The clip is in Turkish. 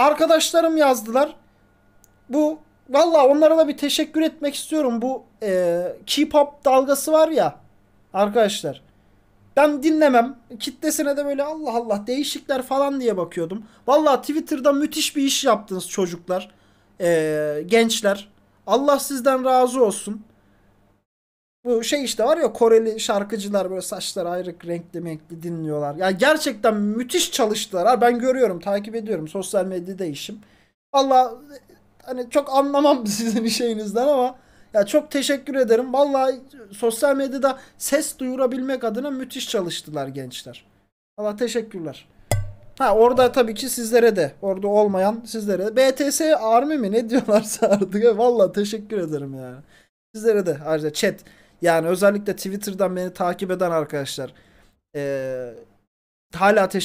Arkadaşlarım yazdılar. Bu valla onlara da bir teşekkür etmek istiyorum. Bu e, K-pop dalgası var ya arkadaşlar. Ben dinlemem. Kitlesine de böyle Allah Allah değişikler falan diye bakıyordum. Valla Twitter'da müthiş bir iş yaptınız çocuklar. E, gençler. Allah sizden razı olsun. Bu şey işte var ya Koreli şarkıcılar böyle saçları ayrık renkli renkli dinliyorlar. Ya gerçekten müthiş çalıştılar. Ben görüyorum takip ediyorum sosyal medyada işim. Allah hani çok anlamam sizin şeyinizden ama ya çok teşekkür ederim. Valla sosyal medyada ses duyurabilmek adına müthiş çalıştılar gençler. Valla teşekkürler. Ha orada tabii ki sizlere de orada olmayan sizlere de BTS Army mi ne diyorlarsa artık. Valla teşekkür ederim yani. Sizlere de ayrıca chat yani özellikle Twitter'dan beni takip eden arkadaşlar e, hala teşekkür